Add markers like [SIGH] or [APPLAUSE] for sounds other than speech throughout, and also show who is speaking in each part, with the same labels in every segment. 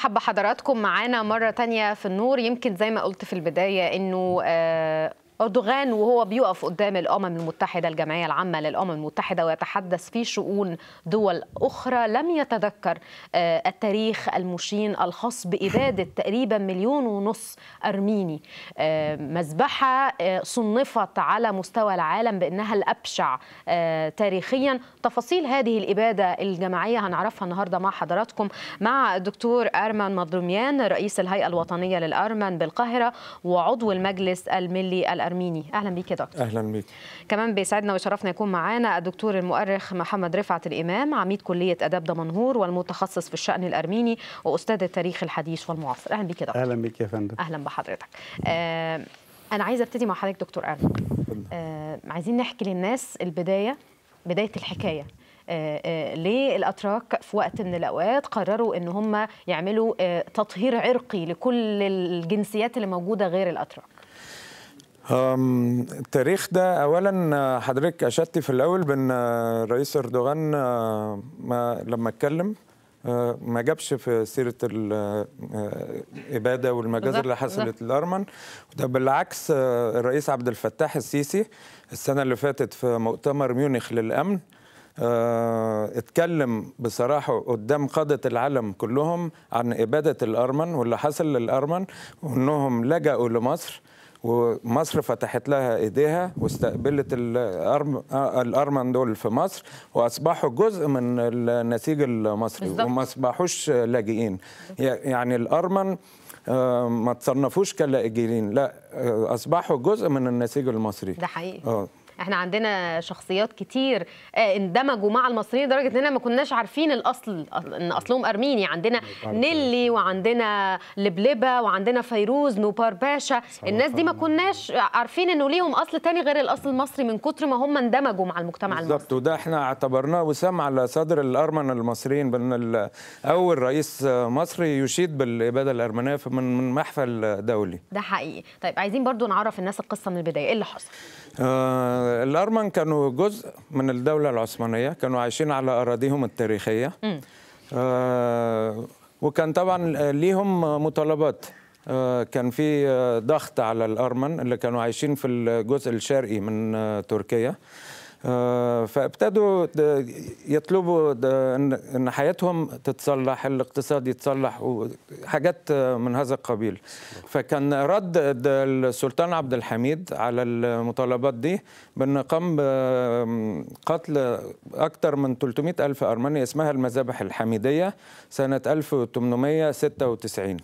Speaker 1: مرحبا بحضراتكم معانا مرة تانية في النور يمكن زي ما قلت في البداية أنه آه، أردوغان وهو بيقف قدام الأمم المتحدة الجمعية العامة للأمم المتحدة ويتحدث في شؤون دول أخرى لم يتذكر آه، التاريخ المشين الخاص بإبادة [LAUGHS] تقريبا مليون ونص أرميني آه، مذبحة آه، صنفت على مستوى العالم بأنها الأبشع تاريخيا تفاصيل هذه الإبادة الجماعية هنعرفها النهاردة مع حضراتكم مع الدكتور أرمن مضرميان رئيس الهيئة الوطنية للأرمن بالقاهرة وعضو المجلس الملي الأرمن الارميني اهلا بيك يا دكتور اهلا بيك كمان بيسعدنا ويشرفنا يكون معانا الدكتور المؤرخ محمد رفعت الامام عميد كليه اداب دمنهور والمتخصص في الشان الارميني واستاذ التاريخ الحديث والمعاصر اهلا بيك يا دكتور اهلا
Speaker 2: بيك يا فندم اهلا
Speaker 1: بحضرتك آه انا عايزه ابتدي مع حضرتك دكتور ارمي آه عايزين نحكي للناس البدايه بدايه الحكايه آه، آه، ليه الاتراك في وقت من الاوقات قرروا ان هم يعملوا آه، تطهير عرقي لكل الجنسيات اللي موجوده غير الاتراك
Speaker 3: التاريخ ده اولا حضرتك اشدت في الاول بان الرئيس اردوغان أه، ما لما اتكلم أه، ما جابش في سيره الاباده أه، والمجازر اللي حصلت للارمن ده بالعكس الرئيس عبد الفتاح السيسي السنه اللي فاتت في مؤتمر ميونخ للامن اتكلم بصراحة قدام قادة العالم كلهم عن إبادة الأرمن واللي حصل للأرمن وأنهم لجأوا لمصر ومصر فتحت لها ايديها واستقبلت آه، الارمن دول في مصر واصبحوا جزء من النسيج المصري وما اصبحوش لاجئين يعني الارمن آه، ما تصنفوش كلاجئين لا آه، اصبحوا جزء من النسيج المصري ده حقيقي أوه.
Speaker 1: احنا عندنا شخصيات كتير آه، اندمجوا مع المصريين لدرجه اننا ما كناش عارفين الاصل ان اصلهم ارميني عندنا نيلي وعندنا لبلبه وعندنا فيروز نوبار باشا الناس دي ما كناش عارفين انه ليهم اصل تاني غير الاصل المصري من كتر ما هم اندمجوا مع المجتمع المصري
Speaker 3: بالظبط وده احنا اعتبرناه وسام على صدر الارمن المصريين بان اول رئيس مصري يشيد بالاباده الارمنيه من محفل دولي
Speaker 1: ده حقيقي طيب عايزين برضو نعرف الناس القصه من البدايه ايه اللي حصل
Speaker 3: آه، الأرمن كانوا جزء من الدولة العثمانية كانوا عايشين على أراضيهم التاريخية آه، وكان طبعا ليهم مطالبات آه، كان في ضغط على الأرمن اللي كانوا عايشين في الجزء الشرقي من تركيا آه، فابتدوا يطلبوا ان حياتهم تتصلح الاقتصاد يتصلح وحاجات آه، من هذا القبيل فكان رد السلطان عبد الحميد على المطالبات دي بان قام آه، قتل اكثر من 300 الف ارمني اسمها المذابح الحميديه سنه 1896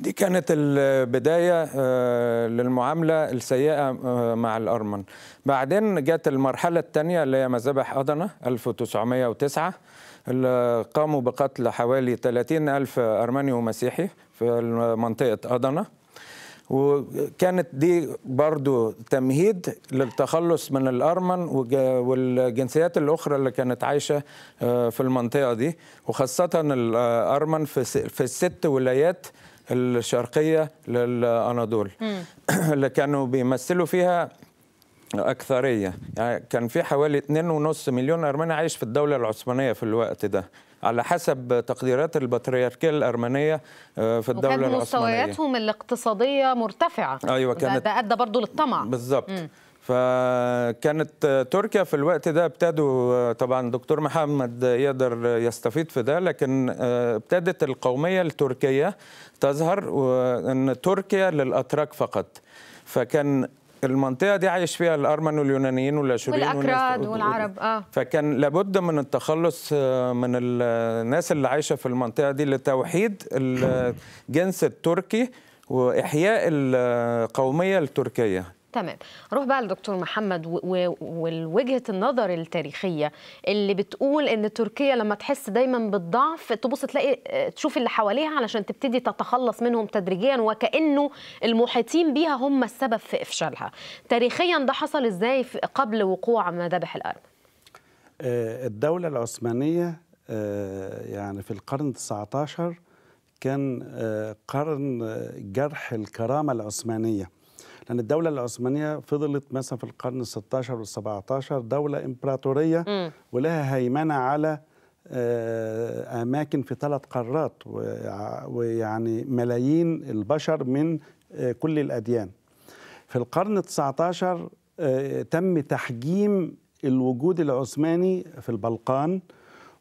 Speaker 3: دي كانت البداية آه، للمعاملة السيئة آه، مع الأرمن بعدين جت المرحلة الثانية اللي هي مذابح أدنى 1909 اللي قاموا بقتل حوالي 30 ألف أرمني ومسيحي في منطقة أدنى وكانت دي برضو تمهيد للتخلص من الأرمن والجنسيات الأخرى اللي كانت عايشة آه، في المنطقة دي وخاصة الأرمن في الست ولايات الشرقية للأناضول [CLEARS THROAT] اللي كانوا بيمثلوا فيها أكثرية يعني كان في حوالي 2.5 مليون أرمني عايش في الدولة العثمانية في الوقت ده على حسب تقديرات البطريركيه الارمنيه آه، في الدوله العثمانيه وكان مستوياتهم
Speaker 1: الاقتصاديه مرتفعه ايوه كانت ده ادى برضه للطمع
Speaker 3: بالظبط فكانت تركيا في الوقت ده ابتدوا طبعا دكتور محمد يقدر يستفيد في ده لكن آه، ابتدت القومية التركية تظهر وان تركيا للأتراك فقط فكان المنطقه دي عايش فيها الارمن واليونانيين والاشوريين والاكراد والعرب اه فكان لابد من التخلص آه، من الناس اللي عايشه في المنطقه دي لتوحيد الجنس التركي واحياء القوميه التركيه
Speaker 1: تمام نروح بقى لدكتور محمد ووجهه النظر التاريخيه اللي بتقول ان تركيا لما تحس دايما بالضعف تبص تلاقي آه، تشوف اللي حواليها علشان تبتدي تتخلص منهم تدريجيا وكانه المحيطين بيها هم السبب في افشالها تاريخيا ده حصل ازاي قبل وقوع مذابح الارمن
Speaker 2: آه، الدوله العثمانيه آه، يعني في القرن 19 كان قرن جرح الكرامه العثمانيه أن الدولة العثمانية فضلت مثلا في القرن ال 16 وال 17 دولة إمبراطورية ولها هيمنة على آه، أماكن في ثلاث قارات ويعني ملايين البشر من آه، كل الأديان في القرن 19 آه، تم تحجيم الوجود العثماني في البلقان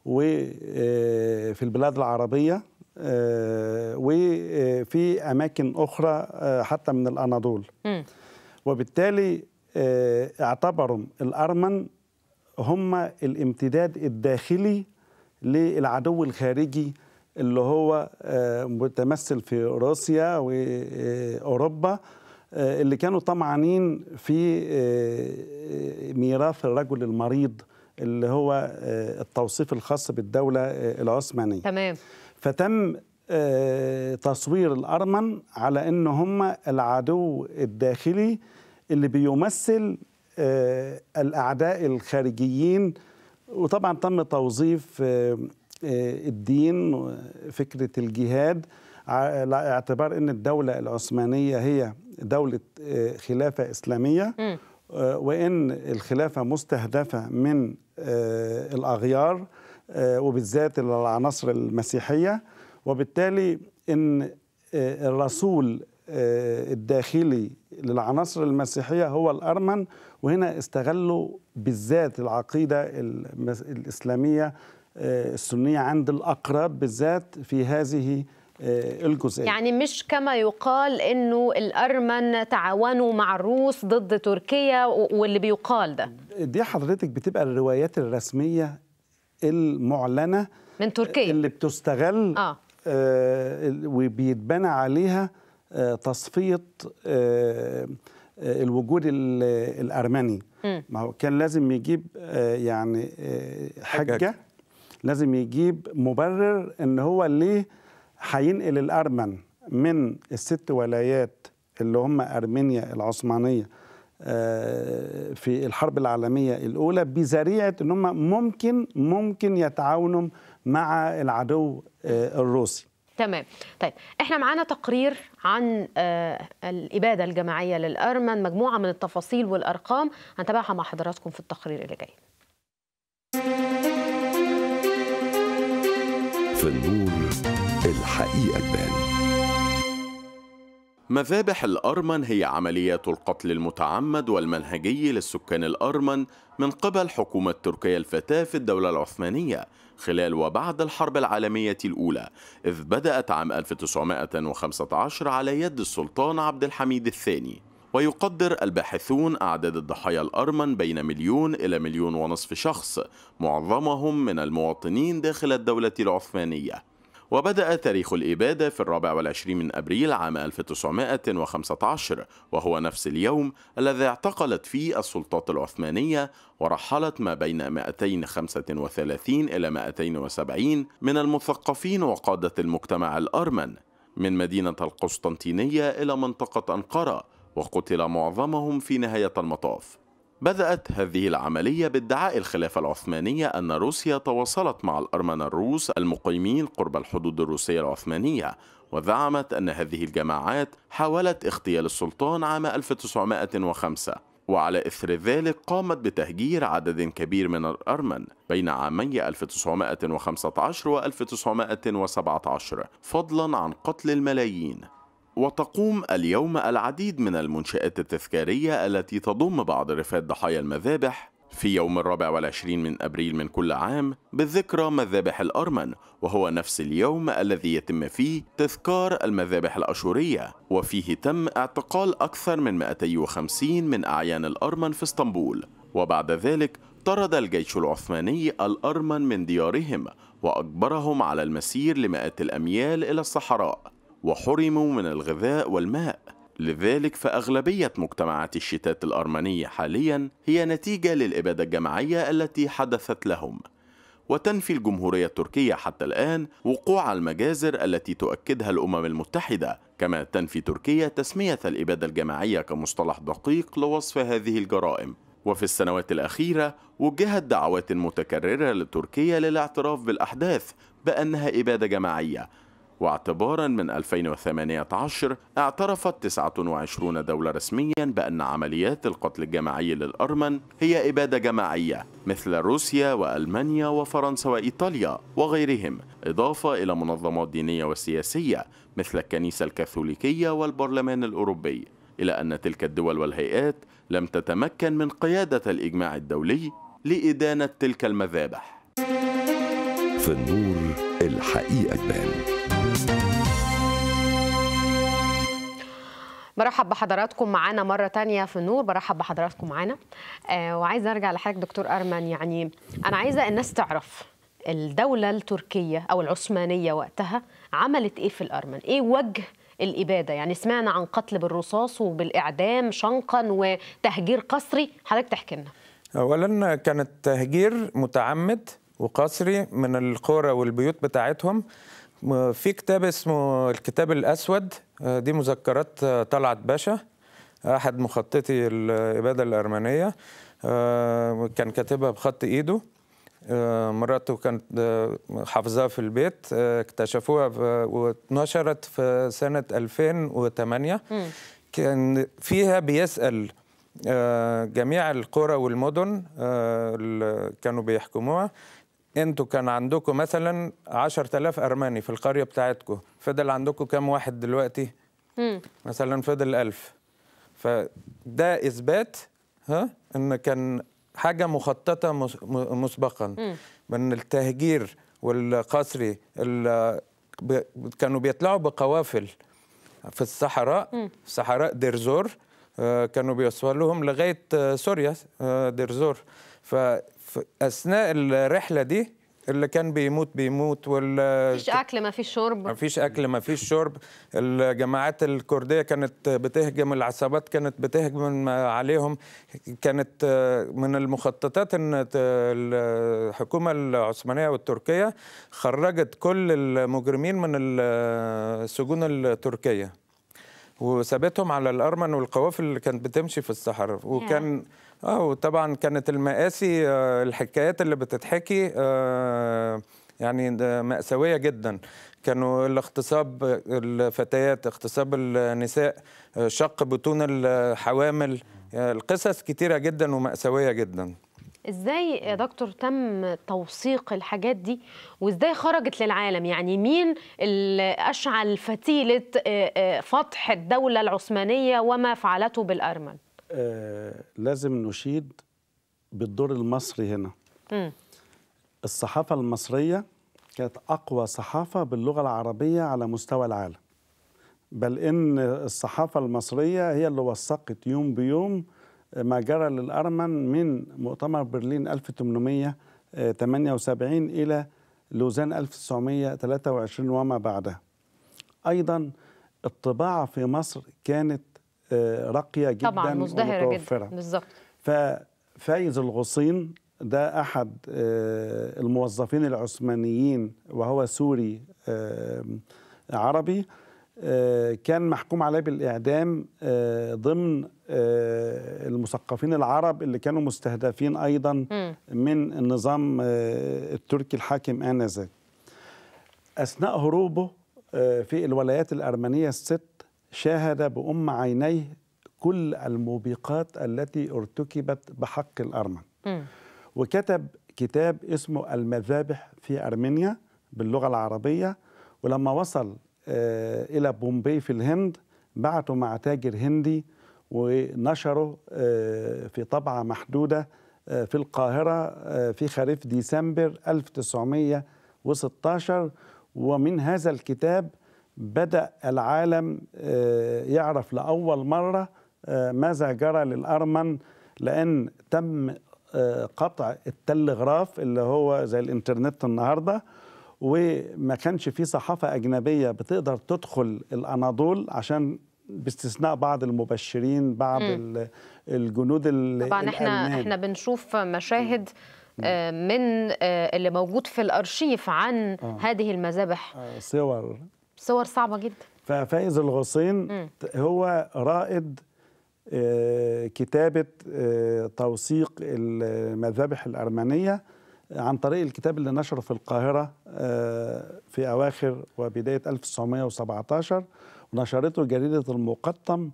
Speaker 2: وفي البلاد العربية آه، وفي اماكن اخرى آه، حتى من الاناضول وبالتالي آه، اعتبروا الارمن هم الامتداد الداخلي للعدو الخارجي اللي هو متمثل في روسيا واوروبا اللي كانوا طمعانين في ميراث الرجل المريض اللي هو التوصيف الخاص بالدوله العثمانيه تمام فتم آه، تصوير الأرمن على أن هم العدو الداخلي اللي بيمثل آه، الأعداء الخارجيين وطبعا تم توظيف آه، الدين فكرة الجهاد على اعتبار أن الدولة العثمانية هي دولة خلافة إسلامية وإن الخلافة مستهدفة من الأغيار آه، وبالذات العناصر المسيحية وبالتالي أن آه، الرسول آه، الداخلي للعناصر المسيحية هو الأرمن وهنا استغلوا بالذات العقيدة الإسلامية السنية عند الأقرب بالذات في هذه الجزئية يعني
Speaker 1: مش كما يقال أنه الأرمن تعاونوا مع الروس ضد تركيا واللي بيقال ده
Speaker 2: دي حضرتك بتبقى الروايات الرسمية المعلنه من تركيا اللي بتستغل آه. آه وبيتبنى عليها آه تصفيه آه, آه، الوجود الارمني ما هو كان لازم يجيب آه يعني آه حجه لازم يجيب مبرر ان هو ليه هينقل الارمن من الست ولايات اللي هم ارمينيا العثمانيه آه، في الحرب العالمية الأولى بذريعة أن هم ممكن ممكن يتعاونوا مع العدو آه، الروسي
Speaker 1: تمام طيب احنا معانا تقرير عن آه، الإبادة الجماعية للأرمن مجموعة من التفاصيل والأرقام هنتابعها مع حضراتكم في التقرير اللي جاي
Speaker 4: في النور الحقيقة تبان مذابح الأرمن هي عمليات القتل المتعمد والمنهجي للسكان الأرمن من قبل حكومة تركيا الفتاة في الدولة العثمانية خلال وبعد الحرب العالمية الأولى إذ بدأت عام 1915 على يد السلطان عبد الحميد الثاني ويقدر الباحثون أعداد الضحايا الأرمن بين مليون إلى مليون ونصف شخص معظمهم من المواطنين داخل الدولة العثمانية وبدأ تاريخ الإبادة في الرابع والعشرين من أبريل عام 1915 وهو نفس اليوم الذي اعتقلت فيه السلطات العثمانية ورحلت ما بين 235 إلى 270 من المثقفين وقادة المجتمع الأرمن من مدينة القسطنطينية إلى منطقة أنقرة وقتل معظمهم في نهاية المطاف بدأت هذه العملية بادعاء الخلافة العثمانية أن روسيا تواصلت مع الأرمن الروس المقيمين قرب الحدود الروسية العثمانية وزعمت أن هذه الجماعات حاولت اغتيال السلطان عام 1905 وعلى إثر ذلك قامت بتهجير عدد كبير من الأرمن بين عامي 1915 و 1917 فضلا عن قتل الملايين وتقوم اليوم العديد من المنشآت التذكارية التي تضم بعض رفات ضحايا المذابح في يوم الرابع والعشرين من أبريل من كل عام بالذكرى مذابح الأرمن وهو نفس اليوم الذي يتم فيه تذكار المذابح الأشورية وفيه تم اعتقال أكثر من 250 من أعيان الأرمن في اسطنبول وبعد ذلك طرد الجيش العثماني الأرمن من ديارهم وأجبرهم على المسير لمئات الأميال إلى الصحراء وحرموا من الغذاء والماء لذلك فأغلبية مجتمعات الشتات الأرمنية حاليا هي نتيجة للإبادة الجماعية التي حدثت لهم وتنفي الجمهورية التركية حتى الآن وقوع المجازر التي تؤكدها الأمم المتحدة كما تنفي تركيا تسمية الإبادة الجماعية كمصطلح دقيق لوصف هذه الجرائم وفي السنوات الأخيرة وجهت دعوات متكررة لتركيا للاعتراف بالأحداث بأنها إبادة جماعية واعتبارا من 2018 اعترفت 29 دولة رسميا بأن عمليات القتل الجماعي للأرمن هي إبادة جماعية مثل روسيا وألمانيا وفرنسا وإيطاليا وغيرهم إضافة إلى منظمات دينية وسياسية مثل الكنيسة الكاثوليكية والبرلمان الأوروبي إلى أن تلك الدول والهيئات لم تتمكن من قيادة الإجماع الدولي لإدانة تلك المذابح في النور الحقيقة تبان برحب
Speaker 1: بحضراتكم معانا مرة تانية في النور برحب بحضراتكم معانا آه وعايزة أرجع لحضرتك دكتور أرمن يعني أنا عايزة الناس تعرف الدولة التركية أو العثمانية وقتها عملت إيه في الأرمن إيه وجه الإبادة يعني سمعنا عن قتل بالرصاص وبالإعدام شنقا وتهجير قسري حضرتك تحكي لنا
Speaker 3: أولا كانت تهجير متعمد وقصري من القرى والبيوت بتاعتهم في كتاب اسمه الكتاب الأسود دي مذكرات آه، طلعت باشا أحد مخططي الإبادة الأرمنية آه، كان كاتبها بخط إيده آه، مراته كانت حافظاها في البيت اكتشفوها ونشرت في سنة 2008 كان فيها بيسأل جميع القرى والمدن اللي كانوا بيحكموها انتوا كان عندكم مثلا 10000 ارمني في القريه بتاعتكم فضل عندكم كام واحد دلوقتي مم. مثلا فضل 1000 فده اثبات ها ان كان حاجه مخططه مسبقا من التهجير والقسري كانوا بيطلعوا بقوافل في الصحراء مم. صحراء ديرزور آه، كانوا بيوصلوهم لغايه آه، سوريا آه، ديرزور ف اثناء الرحله دي اللي كان بيموت بيموت وال مفيش اكل
Speaker 1: مفيش شرب
Speaker 3: مفيش اكل مفيش شرب الجماعات الكرديه كانت بتهجم العصابات كانت بتهجم عليهم كانت من المخططات ان الحكومه العثمانيه والتركيه خرجت كل المجرمين من السجون التركيه وسابتهم على الارمن والقوافل اللي كانت بتمشي في الصحراء وكان اه وطبعا كانت المآسي آه، الحكايات اللي بتتحكي آه، يعني مأساوية جدا كانوا الاغتصاب الفتيات اغتصاب النساء آه، شق بطون الحوامل القصص كتيرة جدا ومأساوية جدا
Speaker 1: ازاي يا دكتور تم توثيق الحاجات دي وازاي خرجت للعالم يعني مين اللي اشعل فتيله آه، آه، فتح الدوله العثمانيه وما فعلته بالارمن
Speaker 2: آه لازم نشيد بالدور المصري هنا م. الصحافه المصريه كانت اقوى صحافه باللغه العربيه على مستوى العالم بل ان الصحافه المصريه هي اللي وثقت يوم بيوم ما جرى للأرمن من مؤتمر برلين 1878 إلى لوزان 1923 وما بعدها أيضا الطباعة في مصر كانت آه، راقية جدا طبعا مزدهرة ومتوفرة. جدا بالظبط ففايز الغصين ده أحد آه، الموظفين العثمانيين وهو سوري آه، عربي آه، كان محكوم عليه بالإعدام آه، ضمن آه، المثقفين العرب اللي كانوا مستهدفين أيضا من النظام التركي الحاكم آنذاك أثناء هروبه في الولايات الأرمنية الست شاهد بأم عينيه كل الموبقات التي ارتكبت بحق الأرمن وكتب كتاب اسمه المذابح في أرمينيا باللغة العربية ولما وصل آه، إلى بومبي في الهند بعته مع تاجر هندي ونشره آه، في طبعة محدودة آه، في القاهرة في خريف ديسمبر 1916 ومن هذا الكتاب بدأ العالم يعرف لأول مرة ماذا جرى للأرمن لأن تم قطع التلغراف اللي هو زي الإنترنت النهارده وما كانش في صحافه اجنبيه بتقدر تدخل الاناضول عشان باستثناء بعض المبشرين بعض م. الجنود طبعا احنا احنا
Speaker 1: بنشوف مشاهد آه، من آه، اللي موجود في الارشيف عن آه. هذه المذابح
Speaker 2: آه، صور
Speaker 1: صور صعبه جدا
Speaker 2: ففايز الغصين هو رائد كتابه توثيق المذابح الارمنيه عن طريق الكتاب اللي نشره في القاهرة آه، في أواخر وبداية 1917 ونشرته جريدة المقطم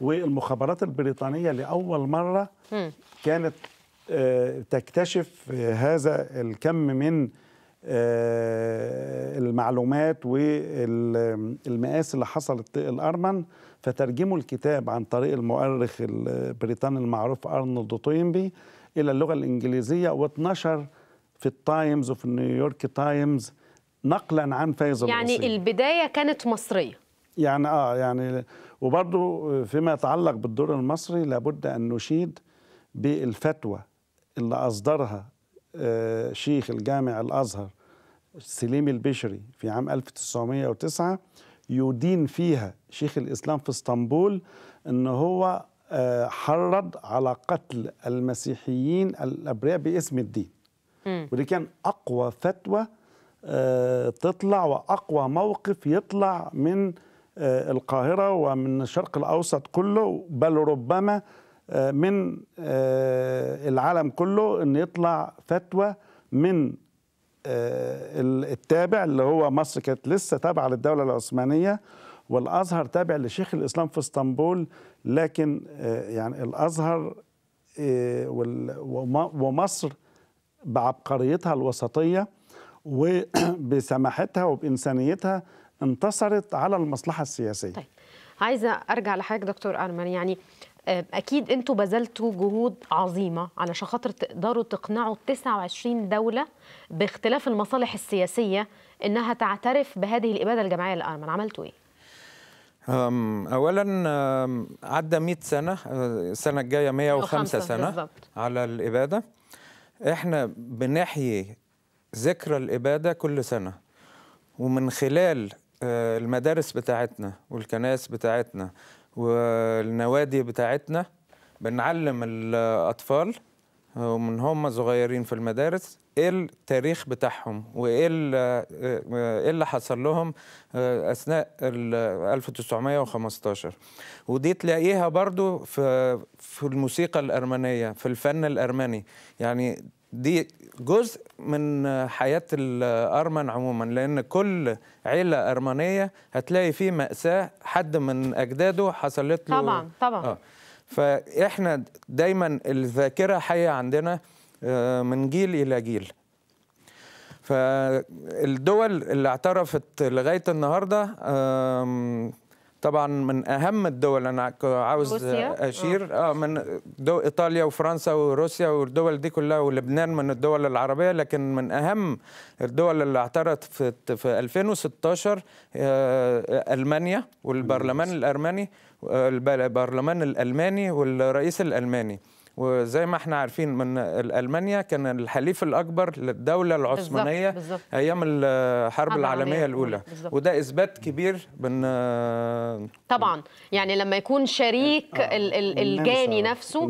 Speaker 2: والمخابرات البريطانية لأول مرة كانت آه، تكتشف هذا الكم من آه، المعلومات والمقاس اللي حصلت الأرمن فترجموا الكتاب عن طريق المؤرخ البريطاني المعروف أرنولد توينبي إلى اللغة الإنجليزية واتنشر في التايمز وفي النيويورك تايمز نقلا عن فايز يعني الرئيسي.
Speaker 1: البدايه كانت مصريه
Speaker 2: يعني اه يعني وبرضه فيما يتعلق بالدور المصري لابد ان نشيد بالفتوى اللي اصدرها آه، شيخ الجامع الازهر سليم البشري في عام 1909 يدين فيها شيخ الاسلام في اسطنبول ان هو آه، حرض على قتل المسيحيين الابرياء باسم الدين ودي كان اقوى فتوى آه، تطلع واقوى موقف يطلع من آه، القاهره ومن الشرق الاوسط كله بل ربما آه، من العالم كله ان يطلع فتوى من التابع اللي هو مصر كانت لسه تابعه للدوله العثمانيه والازهر تابع لشيخ الاسلام في اسطنبول لكن يعني الازهر ومصر بعبقريتها الوسطية وبسماحتها وبإنسانيتها انتصرت على المصلحة السياسية طيب.
Speaker 1: عايزة أرجع لحضرتك دكتور أرمن يعني آه، أكيد أنتوا بذلتوا جهود عظيمة علشان خاطر تقدروا تقنعوا 29 دولة باختلاف المصالح السياسية إنها تعترف بهذه الإبادة الجماعية لأرمن عملتوا إيه؟
Speaker 3: اولا عدى 100 سنه آه، السنه الجايه 105 سنه على الاباده احنا بنحيي ذكرى الإبادة كل سنة ومن خلال آه، المدارس بتاعتنا والكنائس بتاعتنا والنوادي بتاعتنا بنعلم الأطفال آه، ومن هم صغيرين في المدارس ايه التاريخ بتاعهم وايه آه، إيه اللي حصل لهم آه، اثناء 1915 ودي تلاقيها برضو في في الموسيقى الارمنيه في الفن الارمني يعني دي جزء من حياة الأرمن عموما لأن كل عيلة أرمنية هتلاقي فيه مأساة حد من أجداده حصلت له طبعا طبعا آه. فإحنا دايما الذاكرة حية عندنا آه، من جيل إلى جيل فالدول اللي اعترفت لغاية النهاردة طبعا من أهم الدول أنا عاوز روسيا. أشير آه من دو إيطاليا وفرنسا وروسيا والدول دي كلها ولبنان من الدول العربية لكن من أهم الدول اللي اعترفت في 2016 آه، ألمانيا والبرلمان الأرمني آه، البرلمان الألماني والرئيس الألماني وزي ما احنا عارفين من المانيا كان الحليف الاكبر للدوله العثمانيه بالزبط بالزبط ايام الحرب العالميه الاولى بالزبط وده اثبات كبير من آه،
Speaker 1: طبعا يعني لما يكون شريك آه. الجاني نفسه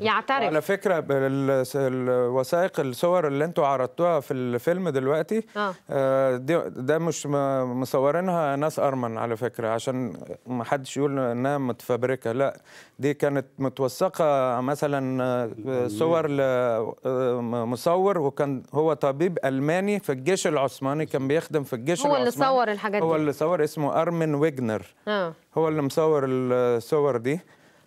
Speaker 1: يعترف على
Speaker 3: فكره الوثائق الصور اللي انتوا عرضتوها في الفيلم دلوقتي آه. آه، ده مش مصورينها ناس ارمن على فكره عشان ما حدش يقول انها متفبركه لا دي كانت متوثقه مثلا كان صور لمصور آه، وكان هو طبيب الماني في الجيش العثماني كان بيخدم في الجيش هو العثماني هو اللي صور الحاجات دي هو اللي صور اسمه ارمن ويجنر آه. هو اللي مصور الصور دي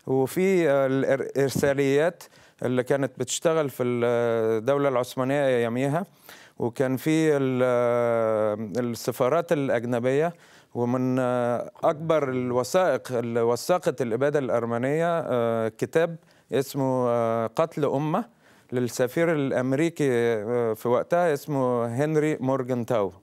Speaker 3: وفي الارساليات اللي كانت بتشتغل في الدوله العثمانيه اياميها وكان في آه، السفارات الاجنبيه ومن آه، اكبر الوثائق اللي وثقت الاباده الارمنيه كتاب اسمه آه، قتل أمة للسفير الأمريكي آه، في وقتها اسمه هنري مورجنتاو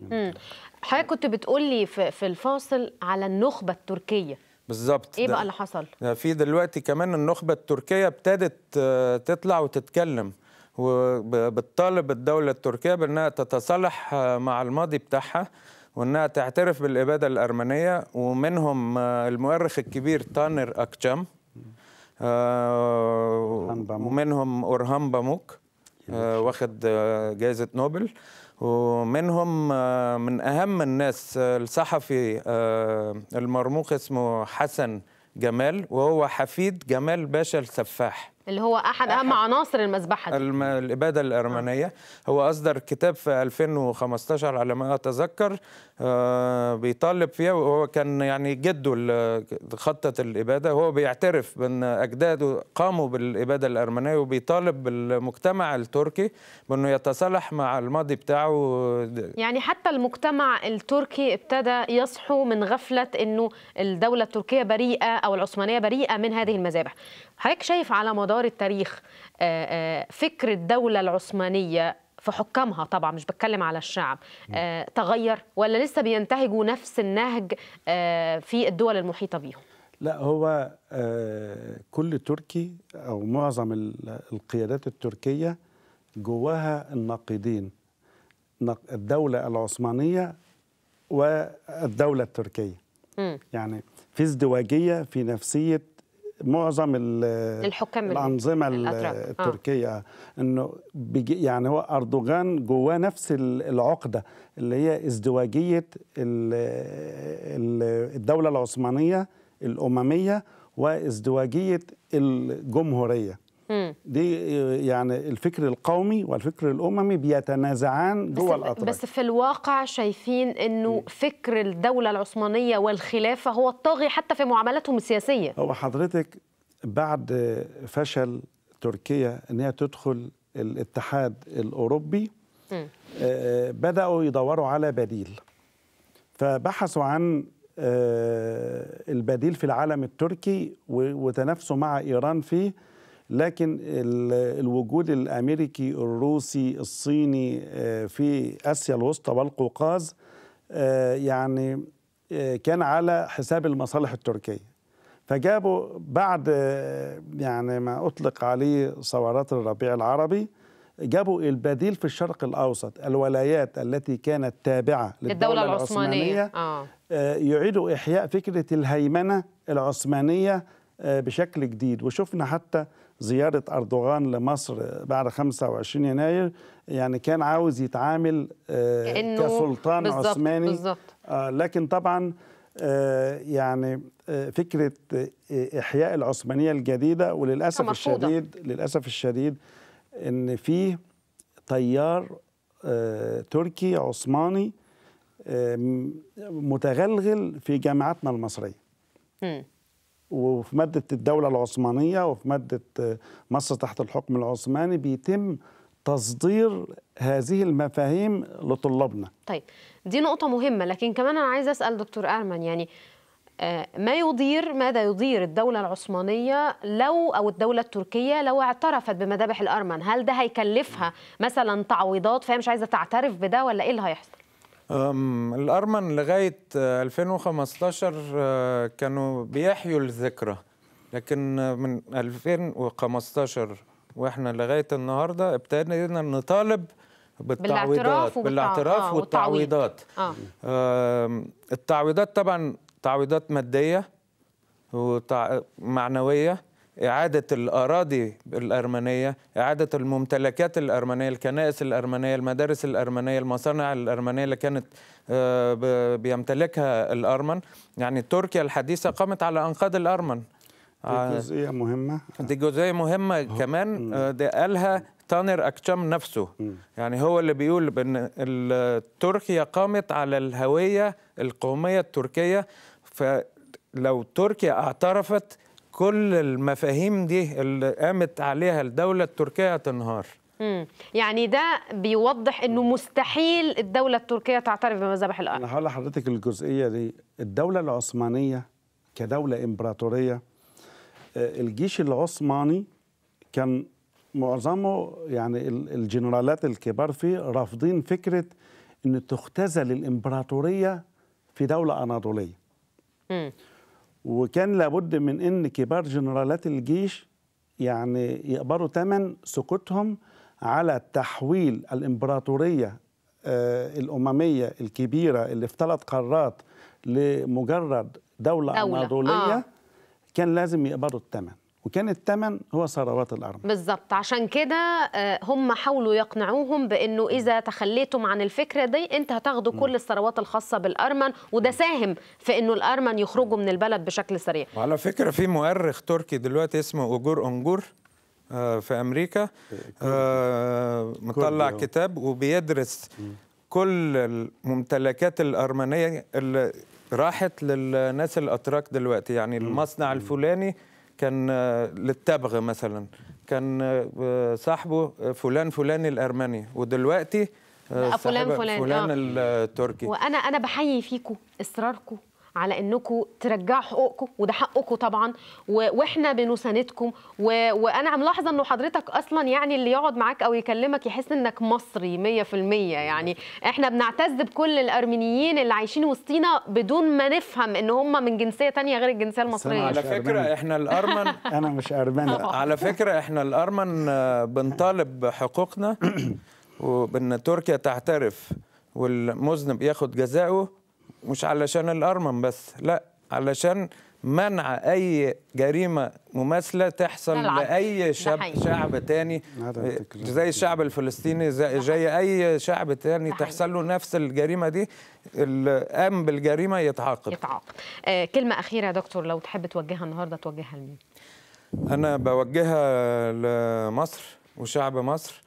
Speaker 1: حضرتك كنت بتقول لي في الفاصل على النخبة التركية
Speaker 3: بالظبط ايه بقى اللي حصل؟ في دلوقتي كمان النخبة التركية ابتدت آه، تطلع وتتكلم وبتطالب الدولة التركية بأنها تتصالح مع الماضي بتاعها وأنها تعترف بالإبادة الأرمنية ومنهم المؤرخ الكبير تانر اكشام آه، ومنهم أورهام باموك آه، واخد آه، جائزة نوبل ومنهم من أهم الناس الصحفي المرموق اسمه حسن جمال وهو حفيد جمال باشا السفاح
Speaker 1: اللي هو احد اهم عناصر المذبحه دي
Speaker 3: الم... الاباده الارمنيه آه. هو اصدر كتاب في 2015 على ما اتذكر آه بيطالب فيها وهو كان يعني جده خطط الاباده هو بيعترف بان اجداده قاموا بالاباده الارمنيه وبيطالب بالمجتمع التركي بانه يتصالح مع الماضي بتاعه
Speaker 1: يعني حتى المجتمع التركي ابتدى يصحو من غفله انه الدوله التركيه بريئه او العثمانيه بريئه من هذه المذابح حضرتك شايف على مدار التاريخ فكر الدولة العثمانية في حكامها طبعا مش بتكلم على الشعب تغير ولا لسه بينتهجوا نفس النهج في الدول المحيطة بيهم
Speaker 2: لا هو كل تركي أو معظم القيادات التركية جواها الناقدين الدولة العثمانية والدولة التركية م. يعني في ازدواجية في نفسية معظم الحكام الانظمه آه. التركيه آه. انه يعني هو اردوغان جواه نفس العقده اللي هي ازدواجيه الدوله العثمانيه الامميه وازدواجيه الجمهوريه دي آه، يعني الفكر القومي والفكر الاممي بيتنازعان جوه الاطراف بس
Speaker 1: في الواقع شايفين انه فكر الدوله العثمانيه والخلافه هو الطاغي حتى في معاملاتهم السياسيه
Speaker 2: هو حضرتك بعد فشل تركيا ان هي تدخل الاتحاد الاوروبي آه، بداوا يدوروا على بديل فبحثوا عن آه، البديل في العالم التركي وتنافسوا مع ايران فيه لكن الوجود الامريكي الروسي الصيني آه، في اسيا الوسطى والقوقاز آه، يعني آه، كان على حساب المصالح التركيه فجابوا بعد يعني ما اطلق عليه ثورات الربيع العربي جابوا البديل في الشرق الاوسط الولايات التي كانت تابعه للدوله العثمانيه, العثمانية آه. يعيدوا احياء فكره الهيمنه العثمانيه بشكل جديد وشفنا حتى زيارة أردوغان لمصر بعد 25 يناير يعني كان عاوز يتعامل آه، كسلطان بالزبط عثماني بالزبط. آه، لكن طبعا آه، يعني فكرة إحياء العثمانية الجديدة وللأسف الشديد للأسف الشديد إن في تيار تركي عثماني متغلغل في جامعتنا المصرية وفي مادة الدولة العثمانية وفي مادة آه، مصر تحت الحكم العثماني بيتم تصدير هذه المفاهيم لطلابنا
Speaker 1: طيب دي نقطة مهمة لكن كمان أنا عايز أسأل دكتور أرمن يعني آه، ما يضير ماذا يضير الدولة العثمانية لو أو الدولة التركية لو اعترفت بمذابح الأرمن هل ده هيكلفها مثلا تعويضات فهي مش عايزة تعترف بده ولا إيه اللي هيحصل؟
Speaker 3: الأرمن لغاية 2015 آه، كانوا بيحيوا الذكرى لكن من 2015 واحنا لغايه النهارده ابتدينا نطالب بالتعويضات بالاعتراف, بالاعتراف آه، والتعويضات آه التعويضات طبعا تعويضات ماديه ومعنويه إعادة الأراضي الأرمنية إعادة الممتلكات الأرمنية الكنائس الأرمنية المدارس الأرمنية المصانع الأرمنية اللي كانت آه، بيمتلكها الأرمن يعني تركيا الحديثة قامت على أنقاض الأرمن دي آه، جزئية مهمة دي جزئية مهمة أوه. كمان ده آه، قالها تانر أكشام نفسه م. يعني هو اللي بيقول بأن تركيا قامت على الهوية القومية التركية فلو تركيا اعترفت كل المفاهيم دي اللي قامت عليها الدولة التركية هتنهار
Speaker 1: يعني ده بيوضح انه مستحيل الدولة التركية تعترف بمذابح الأرض أنا
Speaker 2: هقول لحضرتك الجزئية دي الدولة العثمانية كدولة إمبراطورية آه، الجيش العثماني كان معظمه يعني الجنرالات الكبار فيه رافضين فكرة أن تختزل الإمبراطورية في دولة أناضولية وكان لابد من ان كبار جنرالات الجيش يعني يقبروا ثمن سقوطهم على تحويل الامبراطوريه آه، الامميه الكبيره اللي في ثلاث قارات لمجرد دوله, دولة. اناضوليه آه. كان لازم يقبروا الثمن وكان الثمن هو ثروات الارمن
Speaker 1: بالظبط عشان كده آه، هم حاولوا يقنعوهم بانه اذا تخليتم عن الفكره دي انت هتاخدوا كل الثروات الخاصه بالارمن وده ساهم في انه الارمن يخرجوا من البلد بشكل سريع وعلى
Speaker 3: فكره في مؤرخ تركي دلوقتي اسمه اوجور انجور آه، في امريكا آه، مطلع كتاب وبيدرس كل الممتلكات الارمنيه اللي راحت للناس الاتراك دلوقتي يعني المصنع الفلاني كان آه، للتبغ مثلا كان آه، آه، صاحبه فلان فلان الارمني ودلوقتي فلان فلان فلان آه. التركي
Speaker 1: وانا انا بحيي فيكم اصراركم على انكم ترجعوا حقوقكم وده حقكم طبعا واحنا بنساندكم و... وانا ملاحظه انه حضرتك اصلا يعني اللي يقعد معاك او يكلمك يحس انك مصري 100% يعني احنا بنعتز بكل الارمينيين اللي عايشين وسطينا بدون ما نفهم ان هم من جنسيه ثانيه غير الجنسيه المصريه [LAUGHS] على فكره
Speaker 3: احنا الارمن انا
Speaker 2: مش ارمن
Speaker 3: على فكره احنا الارمن بنطالب بحقوقنا [CLEARS THROAT] وبان تركيا تعترف والمذنب ياخد جزاؤه مش علشان الارمن بس لا علشان منع اي جريمه مماثله تحصل لاي شعب شعب تاني آه، زي الشعب الفلسطيني زي, زي اي شعب تاني تحصل له نفس الجريمه دي القام بالجريمه يتعاقب يتعاقب
Speaker 1: آه كلمه اخيره يا دكتور لو تحب توجهها النهارده توجهها لمين
Speaker 3: انا بوجهها لمصر وشعب مصر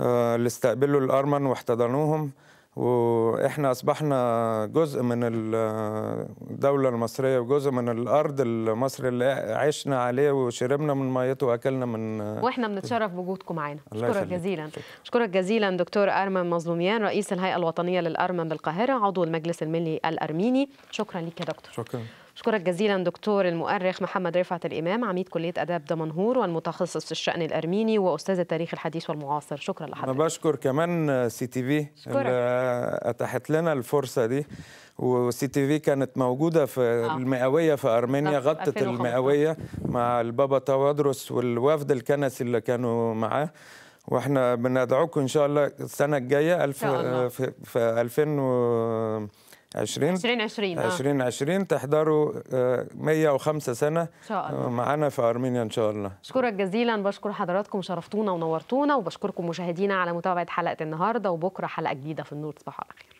Speaker 3: آه اللي استقبلوا الارمن واحتضنوهم واحنا اصبحنا جزء من الدوله المصريه وجزء من الارض المصري اللي عشنا عليه وشربنا من ميته واكلنا من واحنا
Speaker 1: بنتشرف بوجودكم معانا شكرا جزيلا اشكرك جزيلا دكتور ارمن مظلوميان رئيس الهيئه الوطنيه للارمن بالقاهره عضو المجلس الملي الارميني شكرا لك يا دكتور شكرا أشكرك جزيلا دكتور المؤرخ محمد رفعت الإمام عميد كلية آداب دمنهور والمتخصص في الشأن الأرميني وأستاذ التاريخ الحديث والمعاصر شكرا لحضرتك
Speaker 3: أنا بشكر كمان سي تي في اللي أتاحت لنا الفرصة دي وسي تي في كانت موجودة في آه. المئوية في أرمينيا آه، غطت المئوية مع البابا توادرس والوفد الكنسي اللي كانوا معاه واحنا بندعوكم ان شاء الله السنه الجايه الف في, في 2000 و
Speaker 1: 2020 آه. عشرين
Speaker 3: عشرين تحضروا 105 آه، سنه معنا في ارمينيا ان شاء الله
Speaker 1: اشكرك جزيلا بشكر حضراتكم شرفتونا ونورتونا وبشكركم مشاهدينا على متابعه حلقه النهارده وبكره حلقه جديده في النور تصبحوا على خير